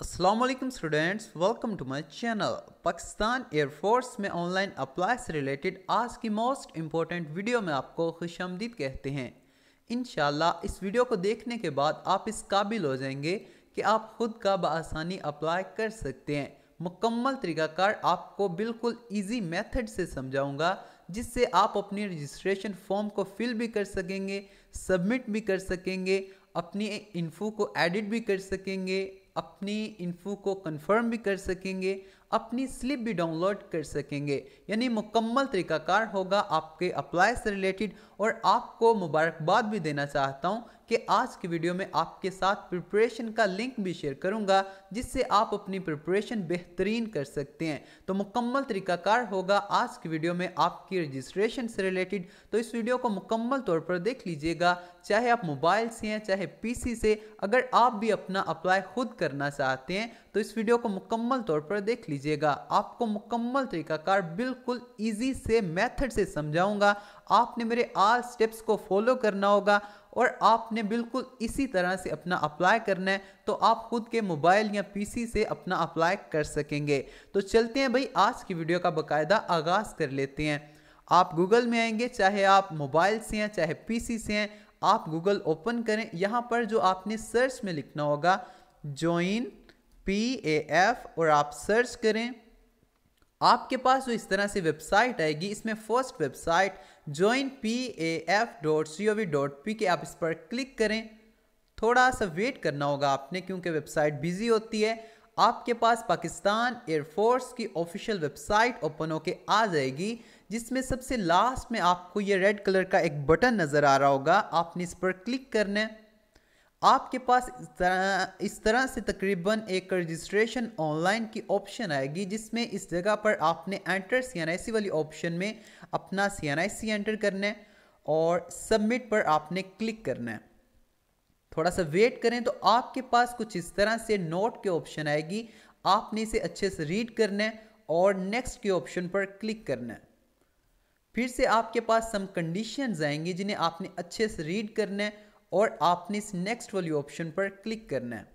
Aslam students welcome to my channel Pakistan air force में online apply से related आज की मोस्ट इम्पॉर्टेंट वीडियो में आपको खुश आमदीद कहते हैं इन इस वीडियो को देखने के बाद आप इस काबिल हो जाएंगे कि आप खुद का बसानी अप्लाई कर सकते हैं मुकम्मल तरीकाकार आपको बिल्कुल ईजी मेथड से समझाऊँगा जिससे आप अपनी रजिस्ट्रेशन फॉर्म को फिल भी कर सकेंगे सबमिट भी कर सकेंगे अपनी इन्फो को एडिट भी कर सकेंगे अपनी इन्फो को कंफर्म भी कर सकेंगे अपनी स्लिप भी डाउनलोड कर सकेंगे यानी मुकम्मल तरीकाकार होगा आपके अप्लाई से रिलेटेड और आपको मुबारकबाद भी देना चाहता हूँ कि आज की वीडियो में आपके साथ प्रिपरेशन का लिंक भी शेयर करूंगा जिससे आप अपनी प्रिपरेशन बेहतरीन कर सकते हैं तो मुकम्मल तरीकाकार होगा आज की वीडियो में आपकी रजिस्ट्रेशन से रिलेटेड तो इस वीडियो को मुकम्मल तौर पर देख लीजिएगा चाहे आप मोबाइल से हैं चाहे पीसी से अगर आप भी अपना अप्लाई खुद करना चाहते हैं तो इस वीडियो को मुकम्मल तौर पर देख लीजिएगा आपको मुकम्मल तरीकाकार बिल्कुल ईजी से मैथड से समझाऊंगा आपने मेरे आल स्टेप्स को फॉलो करना होगा और आपने बिल्कुल इसी तरह से अपना अप्लाई करना है तो आप खुद के मोबाइल या पीसी से अपना अप्लाई कर सकेंगे तो चलते हैं भाई आज की वीडियो का बाकायदा आगाज़ कर लेते हैं आप गूगल में आएंगे चाहे आप मोबाइल से हैं चाहे पी से हैं आप गूगल ओपन करें यहाँ पर जो आपने सर्च में लिखना होगा ज्वाइन पी ए एफ और आप सर्च करें आपके पास जो इस तरह से वेबसाइट आएगी इसमें first website join P A F dot C O V dot P K आप इस पर क्लिक करें थोड़ा सा वेट करना होगा आपने क्योंकि वेबसाइट बिजी होती है आपके पास पाकिस्तान एयरफोर्स की ऑफिशियल वेबसाइट ओपन होकर आ जाएगी जिसमें सबसे लास्ट में आपको ये रेड कलर का एक बटन नज़र आ रहा होगा आपने इस पर क्लिक करना है आपके पास इस तरह इस तरह से तकरीबन एक रजिस्ट्रेशन ऑनलाइन की ऑप्शन आएगी जिसमें इस जगह पर आपने एंटर सी वाली ऑप्शन में अपना सी एंटर करना है और सबमिट पर आपने क्लिक करना है थोड़ा सा वेट करें तो आपके पास कुछ इस तरह से नोट के ऑप्शन आएगी आपने इसे अच्छे से रीड करना है और नेक्स्ट के ऑप्शन पर क्लिक करना है फिर से आपके पास सम कंडीशंस आएंगी जिन्हें आपने अच्छे से रीड करना है और आपने इस नेक्स्ट वाली ऑप्शन पर क्लिक करना है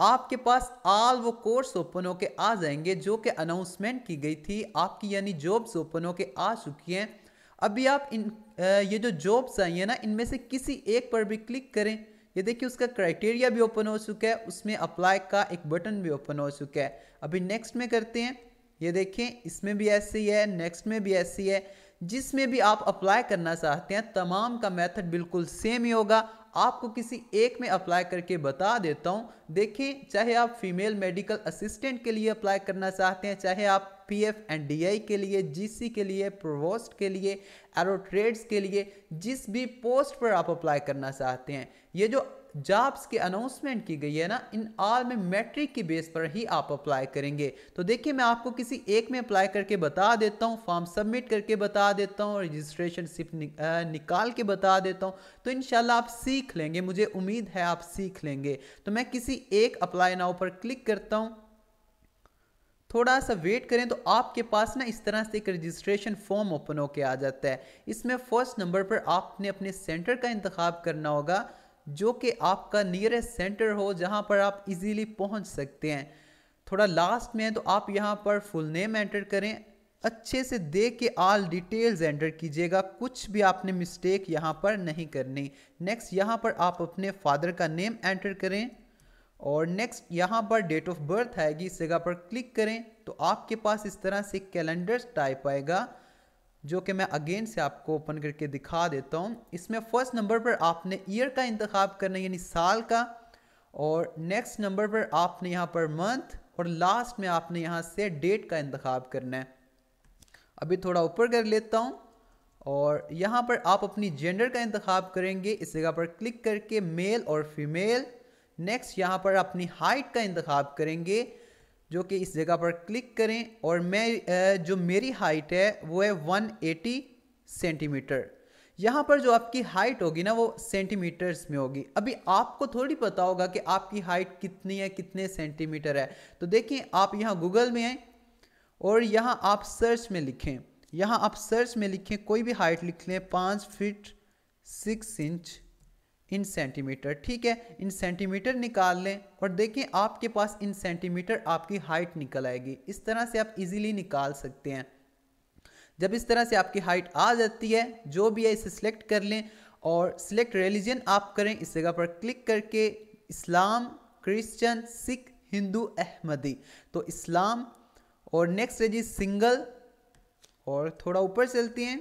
आपके पास आल वो कोर्स ओपन होके आ जाएंगे जो कि अनाउंसमेंट की गई थी आपकी यानी जॉब्स ओपन होके आ चुकी हैं अभी आप इन ये जो जॉब्स आई हैं ना इनमें से किसी एक पर भी क्लिक करें ये देखिए उसका क्राइटेरिया भी ओपन हो चुका है उसमें अप्लाई का एक बटन भी ओपन हो चुका है अभी नेक्स्ट में करते हैं ये देखें इसमें भी ऐसी है नेक्स्ट में भी ऐसी है जिसमें भी आप अप्लाई करना चाहते हैं तमाम का मेथड बिल्कुल सेम ही होगा आपको किसी एक में अप्लाई करके बता देता हूं देखें चाहे आप फीमेल मेडिकल असिस्टेंट के लिए अप्लाई करना चाहते हैं चाहे आप P F and D I के लिए जीसी के लिए प्रोवोस्ट के लिए एरोट्रेड्स के लिए जिस भी पोस्ट पर आप अप्लाई करना चाहते हैं ये जो जॉब्स की अनाउंसमेंट की गई है ना इन ऑल में मैट्रिक की बेस पर ही आप अप्लाई करेंगे तो देखिए मैं आपको किसी एक में अप्लाई करके बता देता हूँ फॉर्म सबमिट करके बता देता हूँ रजिस्ट्रेशन सिर्फ निकाल के बता देता हूँ तो इन आप सीख लेंगे मुझे उम्मीद है आप सीख लेंगे तो मैं किसी एक अप्लाई नाव पर क्लिक करता हूँ थोड़ा सा वेट करें तो आपके पास ना इस तरह से एक रजिस्ट्रेशन फॉर्म ओपन होके आ जाता है इसमें फर्स्ट नंबर पर आपने अपने सेंटर का इंतख्य करना होगा जो कि आपका नियरेस्ट सेंटर हो जहां पर आप इजीली पहुंच सकते हैं थोड़ा लास्ट में है तो आप यहां पर फुल नेम एंटर करें अच्छे से देख के ऑल डिटेल्स एंटर कीजिएगा कुछ भी आपने मिस्टेक यहाँ पर नहीं करनी नेक्स्ट यहाँ पर आप अपने फादर का नेम एंटर करें और नेक्स्ट यहाँ पर डेट ऑफ बर्थ आएगी इस जगह पर क्लिक करें तो आपके पास इस तरह से कैलेंडर टाइप आएगा जो कि मैं अगेन से आपको ओपन करके दिखा देता हूँ इसमें फ़र्स्ट नंबर पर आपने ईयर का इंतखब करना है यानी साल का और नेक्स्ट नंबर पर आपने यहाँ पर मंथ और लास्ट में आपने यहाँ से डेट का इंतखब करना है अभी थोड़ा ऊपर कर लेता हूँ और यहाँ पर आप अपनी जेंडर का इंतखब करेंगे इस जगह पर क्लिक करके मेल और फीमेल नेक्स्ट यहाँ पर अपनी हाइट का इंतखब करेंगे जो कि इस जगह पर क्लिक करें और मैं जो मेरी हाइट है वो है 180 सेंटीमीटर यहाँ पर जो आपकी हाइट होगी ना वो सेंटीमीटर्स में होगी अभी आपको थोड़ी पता होगा कि आपकी हाइट कितनी है कितने सेंटीमीटर है तो देखिए आप यहाँ गूगल में आए और यहाँ आप सर्च में लिखें यहाँ आप सर्च में लिखें कोई भी हाइट लिख लें पाँच feet six inch in centimetre ठीक है इन सेंटीमीटर निकाल लें और देखें आपके पास इन सेंटीमीटर आपकी हाइट निकल आएगी इस तरह से आप इजीली निकाल सकते हैं जब इस तरह से आपकी हाइट आ जाती है जो भी है इसे सिलेक्ट कर लें और सिलेक्ट रिलीजन आप करें इस जगह पर क्लिक करके इस्लाम क्रिश्चियन सिख हिंदू अहमदी तो इस्लाम और नेक्स्ट है जी सिंगल और थोड़ा ऊपर चलती हैं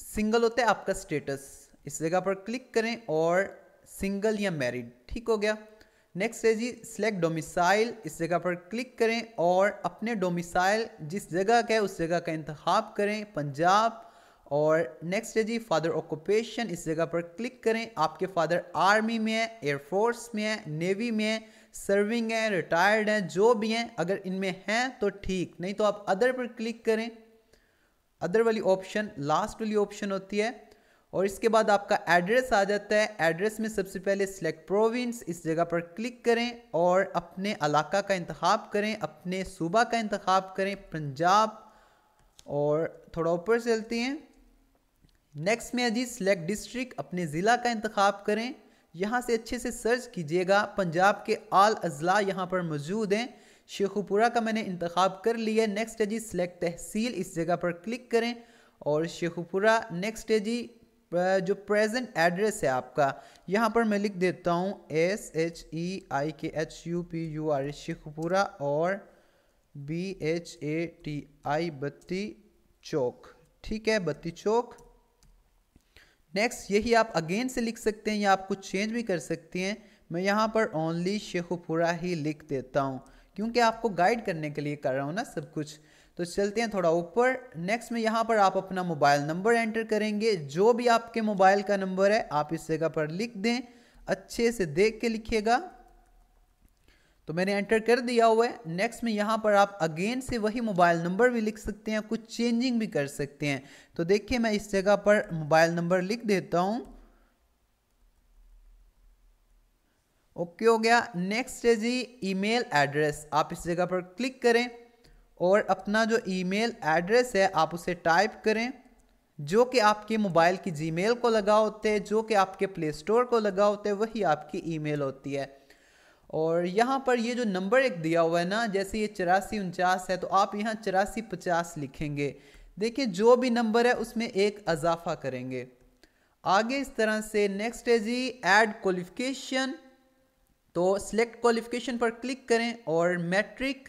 सिंगल होता है आपका स्टेटस इस जगह पर क्लिक करें और सिंगल या मैरिड ठीक हो गया नेक्स्ट है जी सिलेक्ट डोमिसाइल इस जगह पर क्लिक करें और अपने डोमिसाइल जिस जगह का है उस जगह का इंतखब करें पंजाब और नेक्स्ट है जी फादर ऑक्यूपेशन इस जगह पर क्लिक करें आपके फादर आर्मी में है एयरफोर्स में है नेवी में है सर्विंग है रिटायर्ड हैं जो भी हैं अगर इनमें हैं तो ठीक नहीं तो आप अदर पर क्लिक करें अदर वाली ऑप्शन लास्ट वाली ऑप्शन होती है और इसके बाद आपका एड्रेस आ जाता है एड्रेस में सबसे पहले सिलेक्ट प्रोविंस इस जगह पर क्लिक करें और अपने इलाका का इंतखब करें अपने सूबा का इंतखब करें पंजाब और थोड़ा ऊपर चलती हैं नेक्स्ट में अजी सिलेक्ट डिस्ट्रिक्ट अपने ज़िला का इंतखब करें यहाँ से अच्छे से सर्च कीजिएगा पंजाब के आल अजला यहाँ पर मौजूद हैं शेखुपुरा का मैंने इंतखब कर लिया नेक्स्ट है जी सिलेक्ट तहसील इस जगह पर क्लिक करें और शेखुपुरा नेक्स्ट है जी जो प्रेजेंट एड्रेस है आपका यहाँ पर मैं लिख देता हूँ S H E I K H U P U R Sheikhupura और B H A T I Bhatti Chowk ठीक है बत्ती चौक नेक्स्ट यही आप अगेन से लिख सकते हैं या आप कुछ चेंज भी कर सकते हैं मैं यहाँ पर ओनली शेखुपुरा ही लिख देता हूँ क्योंकि आपको गाइड करने के लिए कर रहा हूँ ना सब कुछ तो चलते हैं थोड़ा ऊपर नेक्स्ट में यहाँ पर आप अपना मोबाइल नंबर एंटर करेंगे जो भी आपके मोबाइल का नंबर है आप इस जगह पर लिख दें अच्छे से देख के लिखिएगा तो मैंने एंटर कर दिया हुआ है नेक्स्ट में यहाँ पर आप अगेन से वही मोबाइल नंबर भी लिख सकते हैं कुछ चेंजिंग भी कर सकते हैं तो देखिए मैं इस जगह पर मोबाइल नंबर लिख देता हूँ ओके हो गया नेक्स्ट है जी ईमेल एड्रेस आप इस जगह पर क्लिक करें और अपना जो ईमेल एड्रेस है आप उसे टाइप करें जो कि आपके मोबाइल की जीमेल को लगा होते हैं जो कि आपके प्ले स्टोर को लगा होते हैं वही आपकी ईमेल होती है और यहाँ पर ये जो नंबर एक दिया हुआ है ना जैसे ये चौरासी उनचास है तो आप यहाँ चौरासी पचास लिखेंगे देखिए जो भी नंबर है उसमें एक अजाफा करेंगे आगे इस तरह से नेक्स्ट है जी एड क्वालिफिकेशन तो सिलेक्ट क्वालिफिकेशन पर क्लिक करें और मैट्रिक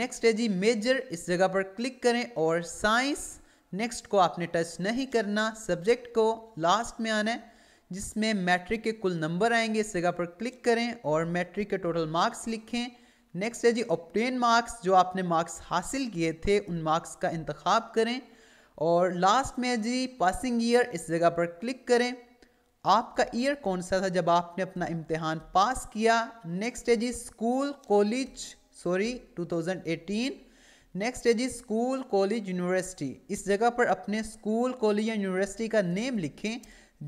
नेक्स्ट है जी मेजर इस जगह पर क्लिक करें और साइंस नेक्स्ट को आपने टच नहीं करना सब्जेक्ट को लास्ट में आना है जिसमें मैट्रिक के कुल नंबर आएंगे इस जगह पर क्लिक करें और मैट्रिक के टोटल मार्क्स लिखें नेक्स्ट है जी ऑप्टेन मार्क्स जो आपने मार्क्स हासिल किए थे उन मार्क्स का इंतखब करें और लास्ट में जी पासिंग ईयर इस जगह पर क्लिक करें आपका ईयर कौन सा था जब आपने अपना इम्तिहान पास किया नेक्स्ट है जी स्कूल कॉलेज सॉरी 2018 नेक्स्ट है जी स्कूल कॉलेज यूनिवर्सिटी इस जगह पर अपने स्कूल कॉलेज या यूनिवर्सिटी का नेम लिखें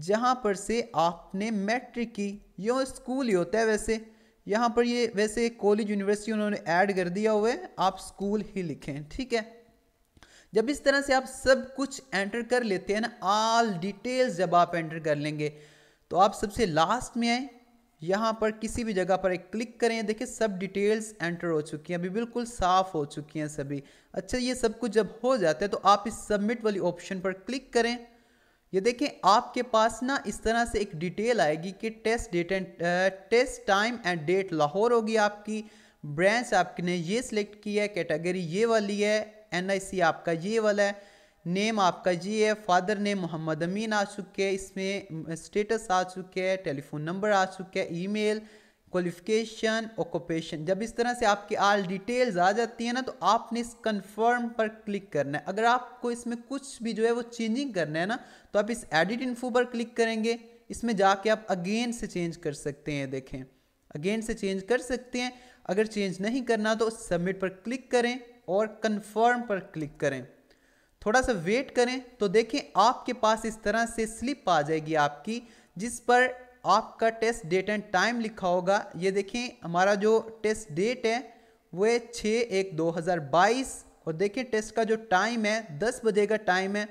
जहाँ पर से आपने मैट्रिक की यो स्कूल ही होता है वैसे यहाँ पर ये वैसे कॉलेज यूनिवर्सिटी उन्होंने ऐड कर दिया हुआ है आप स्कूल ही लिखें ठीक है जब इस तरह से आप सब कुछ एंटर कर लेते हैं ना ऑल डिटेल्स जब आप एंटर कर लेंगे तो आप सबसे लास्ट में आए यहाँ पर किसी भी जगह पर एक क्लिक करें देखिए सब डिटेल्स एंटर हो चुकी हैं अभी बिल्कुल साफ़ हो चुकी हैं सभी अच्छा ये सब कुछ जब हो जाता है तो आप इस सबमिट वाली ऑप्शन पर क्लिक करें ये देखें आपके पास ना इस तरह से एक डिटेल आएगी कि test date and test time and date Lahore होगी आपकी ब्रांच आपने ये सिलेक्ट की है कैटेगरी ये वाली है एन आपका ये वाला है नेम आपका ये है फादर नेम मोहम्मद अमीन आ चुके हैं इसमें स्टेटस आ चुके हैं टेलीफोन नंबर आ चुके हैं ईमेल क्वालिफिकेशन ऑक्यूपेशन जब इस तरह से आपकी आल डिटेल्स आ जाती है ना तो आपने इस कन्फर्म पर क्लिक करना है अगर आपको इसमें कुछ भी जो है वो चेंजिंग करना है ना तो आप इस एडिट इन्फो पर क्लिक करेंगे इसमें जाके आप अगेन से चेंज कर सकते हैं देखें अगेन से चेंज कर सकते हैं अगर चेंज नहीं करना तो सबमिट पर क्लिक करें और कन्फर्म पर क्लिक करें थोड़ा सा वेट करें तो देखें आपके पास इस तरह से स्लिप आ जाएगी आपकी जिस पर आपका टेस्ट डेट एंड टाइम लिखा होगा ये देखें हमारा जो टेस्ट डेट है वो है छः एक दो हज़ार बाईस और देखें टेस्ट का जो टाइम है दस बजे का टाइम है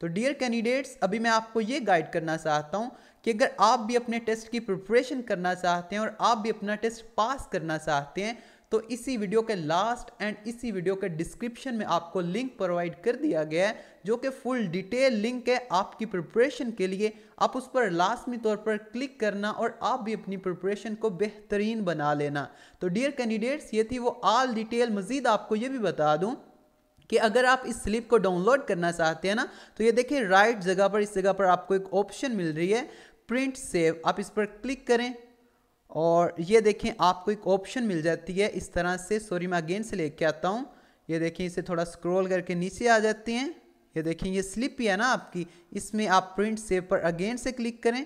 तो डियर कैंडिडेट्स अभी मैं आपको ये गाइड करना चाहता हूँ कि अगर आप भी अपने टेस्ट की प्रिपरेशन करना चाहते हैं और आप भी अपना टेस्ट पास करना चाहते हैं तो इसी वीडियो के लास्ट एंड इसी वीडियो के डिस्क्रिप्शन में आपको लिंक प्रोवाइड कर दिया गया है जो कि फुल डिटेल लिंक है आपकी प्रिपरेशन के लिए आप उस पर लाजमी तौर पर क्लिक करना और आप भी अपनी प्रिपरेशन को बेहतरीन बना लेना तो डियर कैंडिडेट्स ये थी वो आल डिटेल मज़ीद आपको ये भी बता दूँ कि अगर आप इस स्लिप को डाउनलोड करना चाहते हैं ना तो ये देखिए राइट जगह पर इस जगह पर आपको एक ऑप्शन मिल रही है प्रिंट सेव आप इस पर क्लिक करें और ये देखें आपको एक ऑप्शन मिल जाती है इस तरह से सॉरी मैं अगेन से लेके आता हूँ ये देखें इसे थोड़ा स्क्रॉल करके नीचे आ जाती हैं ये देखें ये स्लिप ही है ना आपकी इसमें आप प्रिंट सेव पर अगेन से क्लिक करें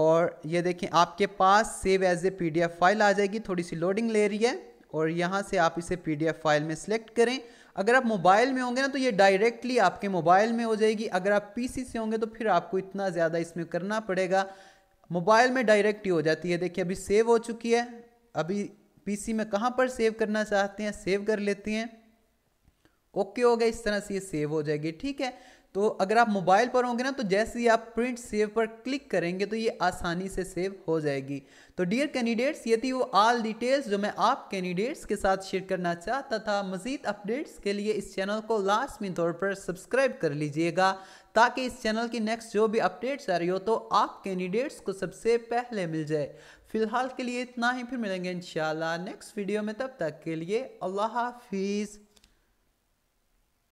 और ये देखें आपके पास save as A F file आ जाएगी थोड़ी सी लोडिंग ले रही है और यहाँ से आप इसे एफ़ फाइल में सेलेक्ट करें अगर आप मोबाइल में होंगे ना तो ये डायरेक्टली आपके मोबाइल में हो जाएगी अगर आप पीसी से होंगे तो फिर आपको इतना ज़्यादा इसमें करना पड़ेगा मोबाइल में डायरेक्ट ही हो जाती है देखिए अभी सेव हो चुकी है अभी पीसी में कहाँ पर सेव करना चाहते हैं सेव कर लेती हैं ओके हो गया इस तरह से ये सेव हो जाएगी ठीक है तो अगर आप मोबाइल पर होंगे ना तो जैसे ही आप प्रिंट सेव पर क्लिक करेंगे तो ये आसानी से सेव हो जाएगी तो डियर कैंडिडेट्स ये थी वो ऑल डिटेल्स जो मैं आप कैंडिडेट्स के साथ शेयर करना चाहता था मज़ीद अपडेट्स के लिए इस चैनल को लास्ट में तौर पर सब्सक्राइब कर लीजिएगा ताकि इस चैनल की नेक्स्ट जो भी अपडेट्स आ रही हो तो आप कैंडिडेट्स को सबसे पहले मिल जाए फ़िलहाल के लिए इतना ही फिर मिलेंगे इन नेक्स्ट वीडियो में तब तक के लिए अल्लाह हाफिज़